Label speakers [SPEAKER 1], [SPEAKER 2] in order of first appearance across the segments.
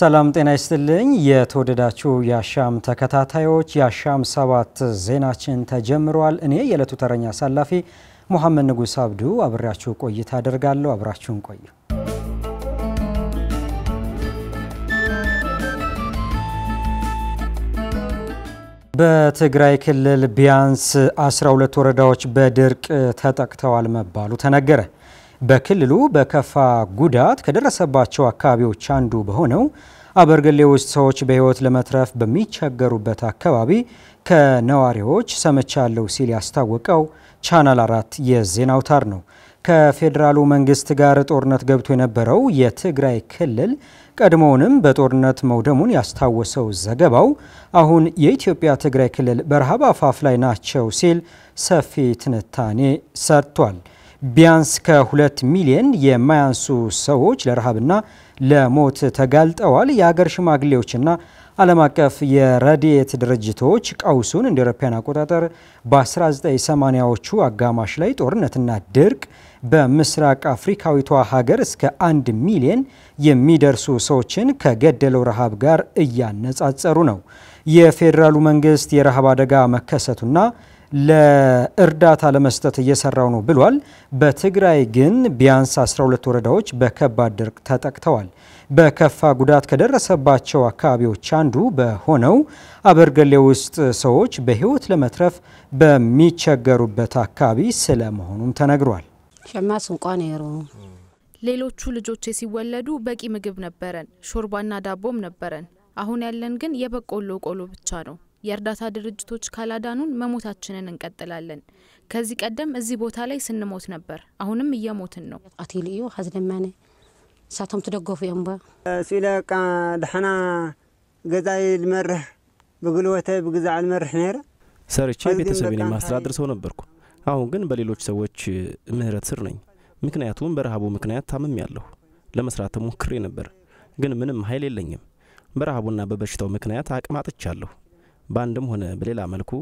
[SPEAKER 1] ሰላም ጤና ይስጥልኝ። የተወደዳችሁ የአሻም ተከታታዮች የአሻም ሰባት ዜናችን ተጀምሯል። እኔ የዕለቱ ተረኛ አሳላፊ ሙሐመድ ንጉስ አብዱ አብሬያችሁ ቆይታ አደርጋለሁ። አብራችሁን ቆዩ። በትግራይ ክልል ቢያንስ 12 ወረዳዎች በድርቅ ተጠቅተዋል መባሉ ተነገረ። በክልሉ በከፋ ጉዳት ከደረሰባቸው አካባቢዎች አንዱ በሆነው አበርገሌ ውስጥ ሰዎች በህይወት ለመትረፍ በሚቸገሩበት አካባቢ ከነዋሪዎች ሰምቻለሁ ሲል ያስታወቀው ቻናል አራት የዜና አውታር ነው። ከፌዴራሉ መንግስት ጋር ጦርነት ገብቶ የነበረው የትግራይ ክልል ቀድሞውንም በጦርነት መውደሙን ያስታወሰው ዘገባው አሁን የኢትዮጵያ ትግራይ ክልል በረሃብ አፋፍ ላይ ናቸው ሲል ሰፊ ትንታኔ ሰጥቷል። ቢያንስ ከሁለት ሚሊየን የማያንሱ ሰዎች ለረሃብና ለሞት ተጋልጠዋል። የሀገር ሽማግሌዎችና ዓለም አቀፍ የረድኤት ድርጅቶች ቀውሱን እንደ አውሮፓውያን አቆጣጠር በ1980ዎቹ አጋማሽ ላይ ጦርነትና ድርቅ በምስራቅ አፍሪካዊቷ ሀገር እስከ አንድ ሚሊየን የሚደርሱ ሰዎችን ከገደለው ረሃብ ጋር እያነጻጸሩ ነው። የፌዴራሉ መንግስት የረሃብ አደጋ መከሰቱና ለእርዳታ ለመስጠት እየሰራው ነው ብሏል። በትግራይ ግን ቢያንስ 12 ወረዳዎች በከባድ ድርቅ ተጠቅተዋል። በከፋ ጉዳት ከደረሰባቸው አካባቢዎች አንዱ በሆነው አበርገሌ ውስጥ ሰዎች በሕይወት ለመትረፍ በሚቸገሩበት አካባቢ ስለመሆኑም ተነግሯል።
[SPEAKER 2] ሸማስ እንኳን ሌሎቹ ልጆቼ ሲወለዱ በቂ ምግብ ነበረን፣ ሾርባና ዳቦም ነበረን። አሁን ያለን ግን የበቆሎ ቆሎ ብቻ ነው። የእርዳታ ድርጅቶች ካላዳኑን መሞታችንን እንቀጥላለን። ከዚህ ቀደም እዚህ ቦታ ላይ ስንሞት ነበር። አሁንም እየሞትን ነው። ቀትልዩ እዩ ድማኒ ንሳቶም ትደገፉ እዮም እምባ
[SPEAKER 3] ስኢለ ድሓና ገዛይ ልመርሕ ብግልወተ ብግዛዕ ልመርሕ
[SPEAKER 4] ነይረ ሰርቼ ቤተሰብን የማስተዳድር ሰው ነበርኩ። አሁን ግን በሌሎች ሰዎች ምህረት ስር ነኝ። ምክንያቱም በረሃቡ ምክንያት ታመም ያለሁ ለመስራት ሞክሬ ነበር፣ ግን ምንም ኃይል የለኝም። በረሃቡና በበሽታው ምክንያት አቅም አጥቻለሁ። በአንድም ሆነ በሌላ መልኩ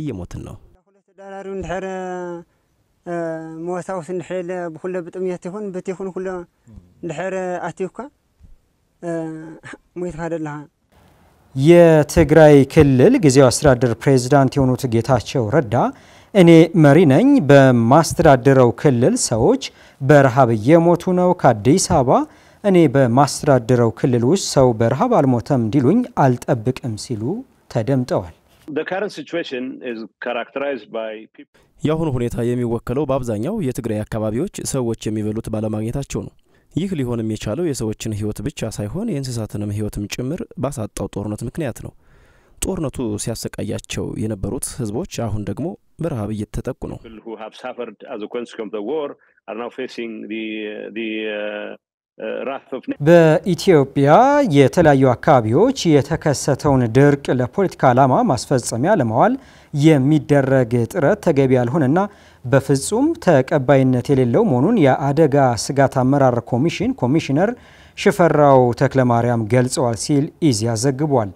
[SPEAKER 4] እየሞትን ነው።
[SPEAKER 3] ዳራሪ እንድሕር መወሳውስ እንድሕል ብኩለ ብጥምየት ይኹን ብቲ ይኹን ኩሎ እንድሕር ኣትዩካ ሞትካ ደለኻ።
[SPEAKER 1] የትግራይ ክልል ጊዜያዊ አስተዳደር ፕሬዚዳንት የሆኑት ጌታቸው ረዳ እኔ መሪ ነኝ፣ በማስተዳደረው ክልል ሰዎች በረሃብ እየሞቱ ነው። ከአዲስ አበባ እኔ በማስተዳደረው ክልል ውስጥ ሰው በረሃብ አልሞተም እንዲሉኝ አልጠብቅም ሲሉ ተደምጠዋል። የአሁኑ ሁኔታ የሚወከለው በአብዛኛው የትግራይ
[SPEAKER 4] አካባቢዎች ሰዎች የሚበሉት ባለማግኘታቸው ነው። ይህ ሊሆንም የቻለው የሰዎችን ሕይወት ብቻ ሳይሆን የእንስሳትንም ሕይወትም ጭምር ባሳጣው ጦርነት ምክንያት ነው። ጦርነቱ ሲያሰቃያቸው የነበሩት ሕዝቦች አሁን ደግሞ በረሃብ እየተጠቁ ነው።
[SPEAKER 1] በኢትዮጵያ የተለያዩ አካባቢዎች የተከሰተውን ድርቅ ለፖለቲካ ዓላማ ማስፈጸሚያ ለማዋል የሚደረግ ጥረት ተገቢ ያልሆነና በፍጹም ተቀባይነት የሌለው መሆኑን የአደጋ ስጋት አመራር ኮሚሽን ኮሚሽነር ሽፈራው ተክለማርያም ገልጸዋል ሲል ኢዜአ ዘግቧል።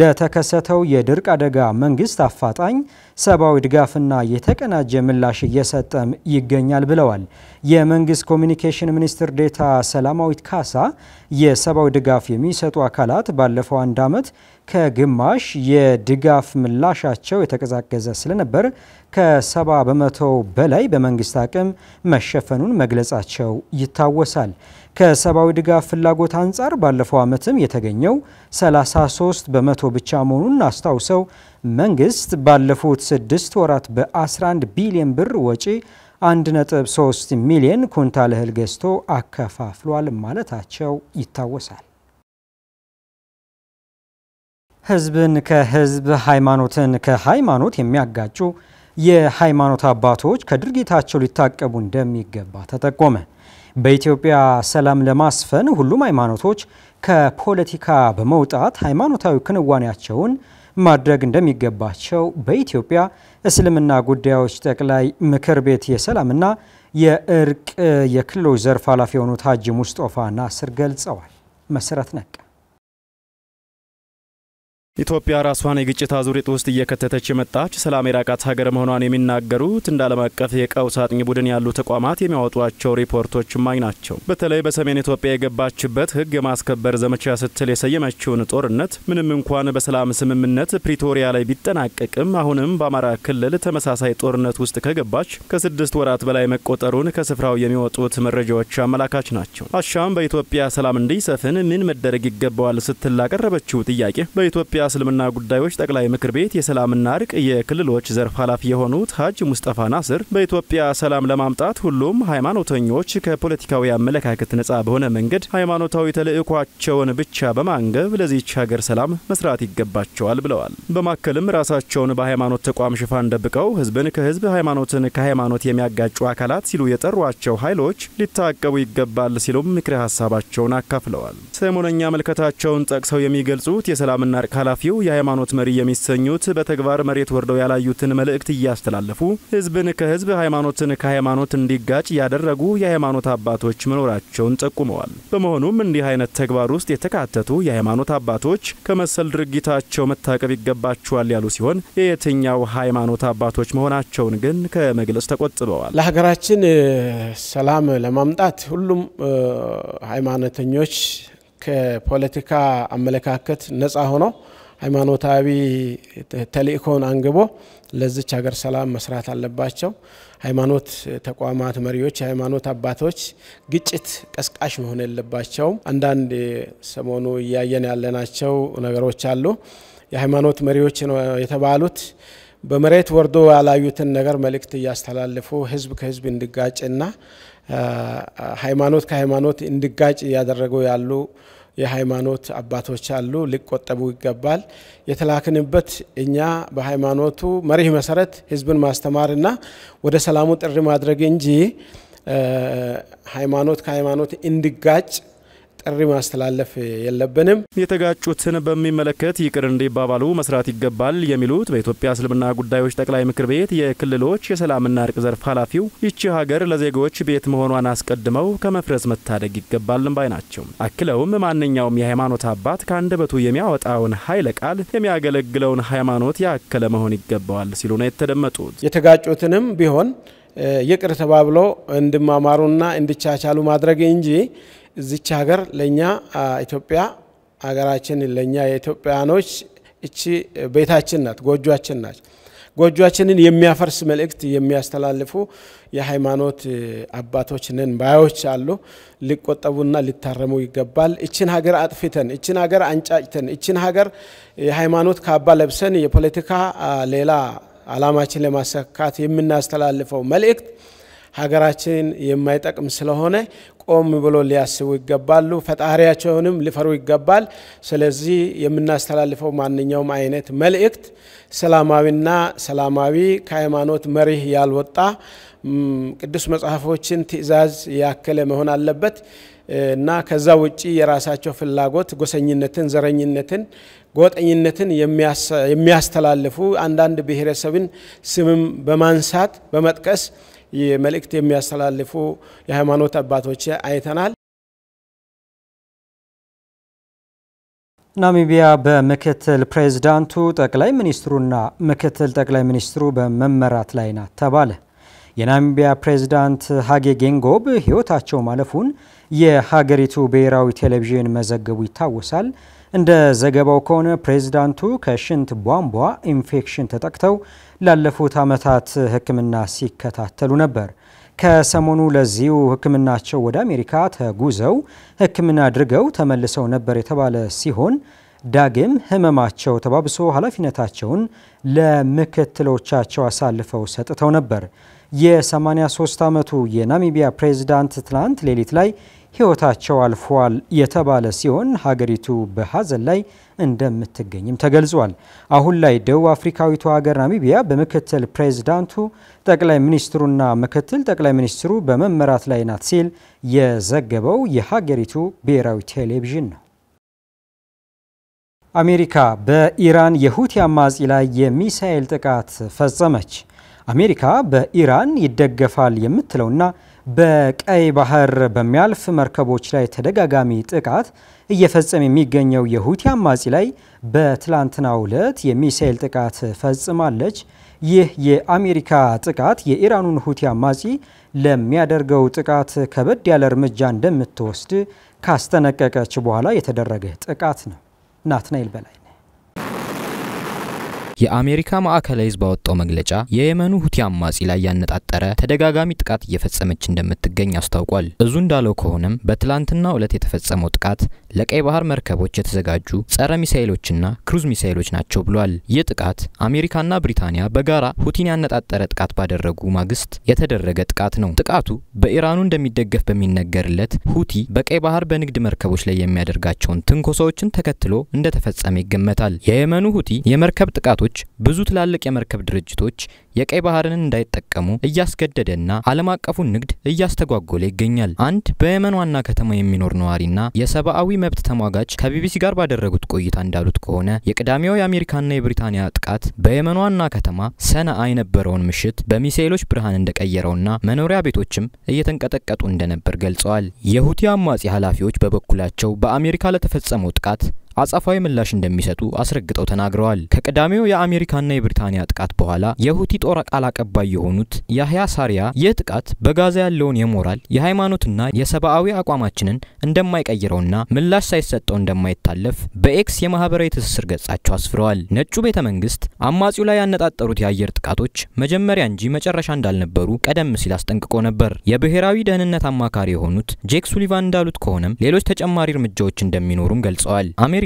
[SPEAKER 1] ለተከሰተው የድርቅ አደጋ መንግስት አፋጣኝ ሰብአዊ ድጋፍና የተቀናጀ ምላሽ እየሰጠም ይገኛል ብለዋል። የመንግስት ኮሚኒኬሽን ሚኒስትር ዴታ ሰላማዊት ካሳ የሰብአዊ ድጋፍ የሚሰጡ አካላት ባለፈው አንድ ዓመት ከግማሽ የድጋፍ ምላሻቸው የተቀዛቀዘ ስለነበር ከሰባ በመቶ በላይ በመንግስት አቅም መሸፈኑን መግለጻቸው ይታወሳል። ከሰብአዊ ድጋፍ ፍላጎት አንጻር ባለፈው ዓመትም የተገኘው 33 በመቶ በመቶ ብቻ መሆኑን አስታውሰው መንግስት ባለፉት ስድስት ወራት በ11 ቢሊዮን ብር ወጪ 1.3 ሚሊዮን ኩንታል እህል ገዝቶ አከፋፍሏል ማለታቸው ይታወሳል። ህዝብን ከህዝብ ሃይማኖትን ከሃይማኖት የሚያጋጩ የሃይማኖት አባቶች ከድርጊታቸው ሊታቀቡ እንደሚገባ ተጠቆመ። በኢትዮጵያ ሰላም ለማስፈን ሁሉም ሃይማኖቶች ከፖለቲካ በመውጣት ሃይማኖታዊ ክንዋኔያቸውን ማድረግ እንደሚገባቸው በኢትዮጵያ እስልምና ጉዳዮች ጠቅላይ ምክር ቤት የሰላምና የእርቅ የክልሎች ዘርፍ ኃላፊ የሆኑት ሀጂ ሙስጦፋ ናስር ገልጸዋል። መሰረት ነቀ
[SPEAKER 4] ኢትዮጵያ ራሷን የግጭት አዙሪት ውስጥ እየከተተች የመጣች ሰላም የራቃት ሀገር መሆኗን የሚናገሩት እንደ ዓለም አቀፍ የቀውስ አጥኚ ቡድን ያሉ ተቋማት የሚያወጧቸው ሪፖርቶች ማኝ ናቸው። በተለይ በሰሜን ኢትዮጵያ የገባችበት ሕግ የማስከበር ዘመቻ ስትል የሰየመችውን ጦርነት ምንም እንኳን በሰላም ስምምነት ፕሪቶሪያ ላይ ቢጠናቀቅም አሁንም በአማራ ክልል ተመሳሳይ ጦርነት ውስጥ ከገባች ከስድስት ወራት በላይ መቆጠሩን ከስፍራው የሚወጡት መረጃዎች አመላካች ናቸው። አሻም በኢትዮጵያ ሰላም እንዲሰፍን ምን መደረግ ይገባዋል ስትል ላቀረበችው ጥያቄ በኢትዮጵያ እስልምና ጉዳዮች ጠቅላይ ምክር ቤት የሰላምና እርቅ የክልሎች ዘርፍ ኃላፊ የሆኑት ሀጅ ሙስጠፋ ናስር በኢትዮጵያ ሰላም ለማምጣት ሁሉም ሃይማኖተኞች ከፖለቲካዊ አመለካከት ነጻ በሆነ መንገድ ሃይማኖታዊ ተልዕኳቸውን ብቻ በማንገብ ለዚች ሀገር ሰላም መስራት ይገባቸዋል ብለዋል። በማከልም ራሳቸውን በሃይማኖት ተቋም ሽፋን ደብቀው ህዝብን ከህዝብ ሃይማኖትን ከሃይማኖት የሚያጋጩ አካላት ሲሉ የጠሯቸው ኃይሎች ሊታቀቡ ይገባል ሲሉም ምክረ ሀሳባቸውን አካፍለዋል። ሰሞነኛ መልከታቸውን ጠቅሰው የሚገልጹት የሰላምና እርቅ ኃላፊው የሃይማኖት መሪ የሚሰኙት በተግባር መሬት ወርደው ያላዩትን መልእክት እያስተላለፉ ህዝብን ከህዝብ ሃይማኖትን ከሃይማኖት እንዲጋጭ ያደረጉ የሃይማኖት አባቶች መኖራቸውን ጠቁመዋል። በመሆኑም እንዲህ አይነት ተግባር ውስጥ የተካተቱ የሃይማኖት አባቶች ከመሰል ድርጊታቸው መታቀብ ይገባቸዋል ያሉ ሲሆን የየትኛው ሃይማኖት አባቶች መሆናቸውን ግን ከመግለጽ ተቆጥበዋል።
[SPEAKER 3] ለሀገራችን ሰላም ለማምጣት ሁሉም ሃይማኖተኞች ከፖለቲካ አመለካከት ነፃ ሆነው ሃይማኖታዊ ተልእኮውን አንግቦ ለዚች ሀገር ሰላም መስራት አለባቸው። ሃይማኖት ተቋማት መሪዎች፣ የሃይማኖት አባቶች ግጭት ቀስቃሽ መሆን የለባቸውም። አንዳንድ ሰሞኑ እያየን ያለናቸው ነገሮች አሉ። የሃይማኖት መሪዎች ነው የተባሉት በመሬት ወርዶ ያላዩትን ነገር መልእክት እያስተላለፉ ህዝብ ከህዝብ እንዲጋጭና ሃይማኖት ከሃይማኖት እንዲጋጭ እያደረጉ ያሉ የሃይማኖት አባቶች አሉ፣ ሊቆጠቡ ይገባል። የተላክንበት እኛ በሃይማኖቱ መሪህ መሰረት ህዝብን ማስተማርና ወደ ሰላሙ ጥሪ ማድረግ እንጂ ሃይማኖት ከሃይማኖት እንዲጋጭ ጥሪ ማስተላለፍ
[SPEAKER 4] የለብንም። የተጋጩትን በሚመለከት ይቅር እንዲባባሉ መስራት ይገባል የሚሉት በኢትዮጵያ እስልምና ጉዳዮች ጠቅላይ ምክር ቤት የክልሎች የሰላምና እርቅ ዘርፍ ኃላፊው ይቺ ሀገር ለዜጎች ቤት መሆኗን አስቀድመው ከመፍረስ መታደግ ይገባል ባይ ናቸው። አክለውም ማንኛውም የሃይማኖት አባት ከአንደበቱ የሚያወጣውን ኃይለ ቃል የሚያገለግለውን ሃይማኖት ያከለ መሆን ይገባዋል ሲሉ ነው የተደመጡት።
[SPEAKER 3] የተጋጩትንም ቢሆን ይቅር ተባብሎ እንድማማሩና እንዲቻቻሉ ማድረግ እንጂ እዚች ሀገር ለእኛ ኢትዮጵያ ሀገራችን ለእኛ የኢትዮጵያኖች እቺ ቤታችን ናት፣ ጎጇችን ናት። ጎጇችንን የሚያፈርስ መልእክት የሚያስተላልፉ የሃይማኖት አባቶች ነን ባዮች አሉ። ሊቆጠቡና ሊታረሙ ይገባል። እችን ሀገር አጥፍተን፣ እችን ሀገር አንጫጭተን፣ እችን ሀገር የሃይማኖት ካባ ለብሰን የፖለቲካ ሌላ አላማችን ለማሳካት የምናስተላልፈው መልእክት ሀገራችን የማይጠቅም ስለሆነ ቆም ብሎ ሊያስቡ ይገባሉ። ፈጣሪያቸውንም ሊፈሩ ይገባል። ስለዚህ የምናስተላልፈው ማንኛውም አይነት መልእክት ሰላማዊና ሰላማዊ ከሃይማኖት መሪህ ያልወጣ ቅዱስ መጽሐፎችን ትእዛዝ ያከለ መሆን አለበት እና ከዛ ውጪ የራሳቸው ፍላጎት ጎሰኝነትን፣ ዘረኝነትን፣ ጎጠኝነትን የሚያስተላልፉ አንዳንድ ብሔረሰብን ስምም በማንሳት በመጥቀስ መልእክት የሚያስተላልፉ የሃይማኖት አባቶች አይተናል።
[SPEAKER 1] ናሚቢያ በምክትል ፕሬዝዳንቱ ጠቅላይ ሚኒስትሩና ምክትል ጠቅላይ ሚኒስትሩ በመመራት ላይ ናት ተባለ። የናሚቢያ ፕሬዝዳንት ሀጌ ጌንጎብ ሕይወታቸው ማለፉን የሀገሪቱ ብሔራዊ ቴሌቪዥን መዘገቡ ይታወሳል። እንደ ዘገባው ከሆነ ፕሬዝዳንቱ ከሽንት ቧንቧ ኢንፌክሽን ተጠቅተው ላለፉት ዓመታት ሕክምና ሲከታተሉ ነበር። ከሰሞኑ ለዚሁ ሕክምናቸው ወደ አሜሪካ ተጉዘው ሕክምና አድርገው ተመልሰው ነበር የተባለ ሲሆን ዳግም ህመማቸው ተባብሶ ኃላፊነታቸውን ለምክትሎቻቸው አሳልፈው ሰጥተው ነበር። የ83 ዓመቱ የናሚቢያ ፕሬዝዳንት ትናንት ሌሊት ላይ ሕይወታቸው አልፏል የተባለ ሲሆን ሀገሪቱ በሀዘን ላይ እንደምትገኝም ተገልጿል። አሁን ላይ ደቡብ አፍሪካዊቱ ሀገር ናሚቢያ በምክትል ፕሬዝዳንቱ፣ ጠቅላይ ሚኒስትሩና ምክትል ጠቅላይ ሚኒስትሩ በመመራት ላይ ናት ሲል የዘገበው የሀገሪቱ ብሔራዊ ቴሌቪዥን ነው። አሜሪካ በኢራን የሁቲ አማጺ ላይ የሚሳኤል ጥቃት ፈጸመች። አሜሪካ በኢራን ይደገፋል የምትለውና በቀይ ባህር በሚያልፍ መርከቦች ላይ ተደጋጋሚ ጥቃት እየፈጸመ የሚገኘው የሁቲ አማጺ ላይ በትላንትናው ዕለት የሚሳኤል ጥቃት ፈጽማለች። ይህ የአሜሪካ ጥቃት የኢራኑን ሁቲ አማጺ ለሚያደርገው ጥቃት ከበድ ያለ እርምጃ እንደምትወስድ ካስጠነቀቀች በኋላ የተደረገ ጥቃት ነው። ናትናኤል በላይ
[SPEAKER 2] የአሜሪካ ማዕከላዊ ህዝብ ባወጣው መግለጫ የየመኑ ሁቲ አማጺ ላይ ያነጣጠረ ተደጋጋሚ ጥቃት እየፈጸመች እንደምትገኝ አስታውቋል። እዙ እንዳለው ከሆነም በትላንትናው ዕለት የተፈጸመው ጥቃት ለቀይ ባህር መርከቦች የተዘጋጁ ጸረ ሚሳኤሎችና ክሩዝ ሚሳኤሎች ናቸው ብሏል። ይህ ጥቃት አሜሪካና ብሪታንያ በጋራ ሁቲን ያነጣጠረ ጥቃት ባደረጉ ማግስት የተደረገ ጥቃት ነው። ጥቃቱ በኢራኑ እንደሚደገፍ በሚነገርለት ሁቲ በቀይ ባህር በንግድ መርከቦች ላይ የሚያደርጋቸውን ትንኮሳዎችን ተከትሎ እንደተፈጸመ ይገመታል። የየመኑ ሁቲ የመርከብ ጥቃቶች ሀገሮች ብዙ ትላልቅ የመርከብ ድርጅቶች የቀይ ባህርን እንዳይጠቀሙ እያስገደደና ዓለም አቀፉን ንግድ እያስተጓጎለ ይገኛል። አንድ በየመን ዋና ከተማ የሚኖር ነዋሪና የሰብአዊ መብት ተሟጋች ከቢቢሲ ጋር ባደረጉት ቆይታ እንዳሉት ከሆነ የቅዳሜው የአሜሪካና የብሪታንያ ጥቃት በየመን ዋና ከተማ ሰነአ የነበረውን ምሽት በሚሳኤሎች ብርሃን እንደቀየረውና መኖሪያ ቤቶችም እየተንቀጠቀጡ እንደነበር ገልጸዋል። የሁቲ አማጺ ኃላፊዎች በበኩላቸው በአሜሪካ ለተፈጸመው ጥቃት አጸፋዊ ምላሽ እንደሚሰጡ አስረግጠው ተናግረዋል። ከቀዳሚው የአሜሪካና የብሪታንያ ጥቃት በኋላ የሁቲ ጦር ቃል አቀባይ የሆኑት ያህያ ሳሪያ ይህ ጥቃት በጋዛ ያለውን የሞራል የሃይማኖትና የሰብአዊ አቋማችንን እንደማይቀይረውና ምላሽ ሳይሰጠው እንደማይታለፍ በኤክስ የማህበራዊ ትስስር ገጻቸው አስፍረዋል። ነጩ ቤተ መንግስት አማጺው ላይ ያነጣጠሩት የአየር ጥቃቶች መጀመሪያ እንጂ መጨረሻ እንዳልነበሩ ቀደም ሲል አስጠንቅቆ ነበር። የብሔራዊ ደህንነት አማካሪ የሆኑት ጄክ ሱሊቫን እንዳሉት ከሆነም ሌሎች ተጨማሪ እርምጃዎች እንደሚኖሩም ገልጸዋል።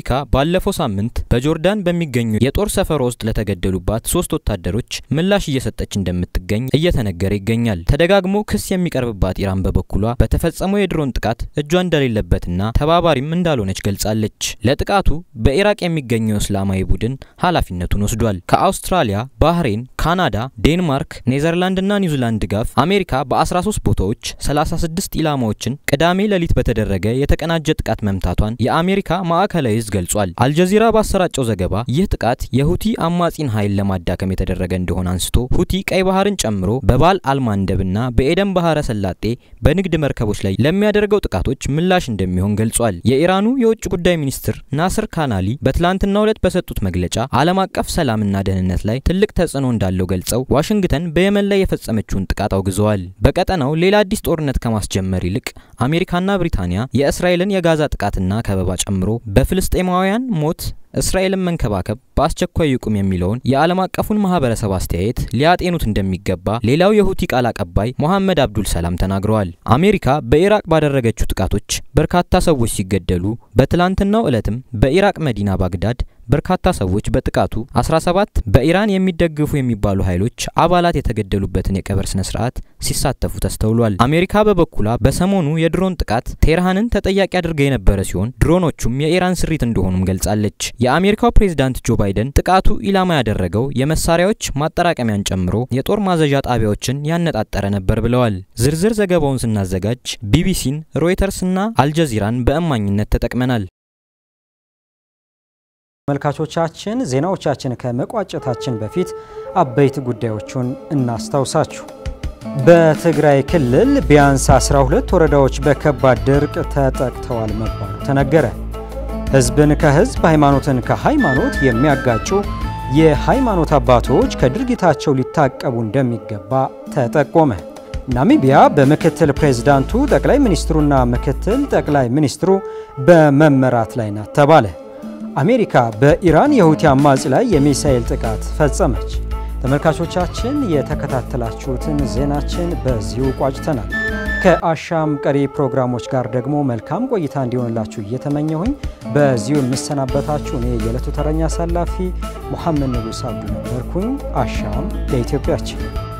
[SPEAKER 2] አፍሪካ ባለፈው ሳምንት በጆርዳን በሚገኙ የጦር ሰፈር ውስጥ ለተገደሉባት ሶስት ወታደሮች ምላሽ እየሰጠች እንደምትገኝ እየተነገረ ይገኛል። ተደጋግሞ ክስ የሚቀርብባት ኢራን በበኩሏ በተፈጸመው የድሮን ጥቃት እጇ እንደሌለበትና ተባባሪም እንዳልሆነች ገልጻለች። ለጥቃቱ በኢራቅ የሚገኘው እስላማዊ ቡድን ኃላፊነቱን ወስዷል። ከአውስትራሊያ፣ ባህሬን ካናዳ፣ ዴንማርክ፣ ኔዘርላንድና ኒውዚላንድ ድጋፍ አሜሪካ በ13 ቦታዎች 36 ኢላማዎችን ቅዳሜ ሌሊት በተደረገ የተቀናጀ ጥቃት መምታቷን የአሜሪካ ማዕከላዊ እዝ ገልጿል። አልጀዚራ ባሰራጨው ዘገባ ይህ ጥቃት የሁቲ አማጺን ኃይል ለማዳከም የተደረገ እንደሆነ አንስቶ ሁቲ ቀይ ባህርን ጨምሮ በባል አልማንደብና በኤደን ባህረ ሰላጤ በንግድ መርከቦች ላይ ለሚያደርገው ጥቃቶች ምላሽ እንደሚሆን ገልጿል። የኢራኑ የውጭ ጉዳይ ሚኒስትር ናስር ካናሊ በትላንትናው ዕለት በሰጡት መግለጫ ዓለም አቀፍ ሰላምና ደህንነት ላይ ትልቅ ተጽዕኖ እንዳለ እንዳለው ገልጸው ዋሽንግተን በየመን ላይ የፈጸመችውን ጥቃት አውግዘዋል። በቀጠናው ሌላ አዲስ ጦርነት ከማስጀመር ይልቅ አሜሪካና ብሪታንያ የእስራኤልን የጋዛ ጥቃትና ከበባ ጨምሮ በፍልስጤማውያን ሞት እስራኤልን መንከባከብ በአስቸኳይ ይቁም የሚለውን የዓለም አቀፉን ማህበረሰብ አስተያየት ሊያጤኑት እንደሚገባ ሌላው የሁቲ ቃል አቀባይ ሞሐመድ አብዱል ሰላም ተናግረዋል። አሜሪካ በኢራቅ ባደረገችው ጥቃቶች በርካታ ሰዎች ሲገደሉ በትላንትናው ዕለትም በኢራቅ መዲና ባግዳድ በርካታ ሰዎች በጥቃቱ 17 በኢራን የሚደገፉ የሚባሉ ኃይሎች አባላት የተገደሉበትን የቀብር ስነ ስርዓት ሲሳተፉ ተስተውሏል። አሜሪካ በበኩላ በሰሞኑ የድሮን ጥቃት ቴህራንን ተጠያቂ አድርጋ የነበረ ሲሆን ድሮኖቹም የኢራን ስሪት እንደሆኑም ገልጻለች። የአሜሪካው ፕሬዚዳንት ጆ ባይደን ጥቃቱ ኢላማ ያደረገው የመሳሪያዎች ማጠራቀሚያን ጨምሮ የጦር ማዘዣ ጣቢያዎችን ያነጣጠረ ነበር ብለዋል። ዝርዝር ዘገባውን ስናዘጋጅ ቢቢሲን፣ ሮይተርስና አልጀዚራን በእማኝነት ተጠቅመናል።
[SPEAKER 1] ተመልካቾቻችን ዜናዎቻችን ከመቋጨታችን በፊት አበይት ጉዳዮቹን እናስታውሳችሁ። በትግራይ ክልል ቢያንስ 12 ወረዳዎች በከባድ ድርቅ ተጠቅተዋል መባሉ ተነገረ። ሕዝብን ከሕዝብ ሃይማኖትን ከሃይማኖት የሚያጋጩ የሃይማኖት አባቶች ከድርጊታቸው ሊታቀቡ እንደሚገባ ተጠቆመ። ናሚቢያ በምክትል ፕሬዝዳንቱ ጠቅላይ ሚኒስትሩና ምክትል ጠቅላይ ሚኒስትሩ በመመራት ላይ ናት ተባለ። አሜሪካ በኢራን የሁቲ አማጺ ላይ የሚሳኤል ጥቃት ፈጸመች። ተመልካቾቻችን የተከታተላችሁትን ዜናችን በዚሁ ቋጭተናል። ከአሻም ቀሪ ፕሮግራሞች ጋር ደግሞ መልካም ቆይታ እንዲሆንላችሁ እየተመኘሁኝ በዚሁ የምሰናበታችሁ እኔ የዕለቱ ተረኛ አሳላፊ ሙሐመድ ንጉስ አብዱ ነበርኩኝ። አሻም ለኢትዮጵያችን